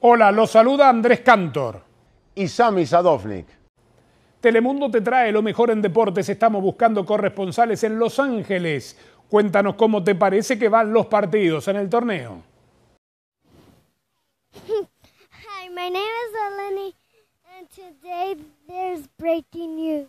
Hola, los saluda Andrés Cantor. Y Sami Sadovnik. Telemundo te trae lo mejor en deportes. Estamos buscando corresponsales en Los Ángeles. Cuéntanos cómo te parece que van los partidos en el torneo. Hi, my name is Eleni, and today there's breaking news.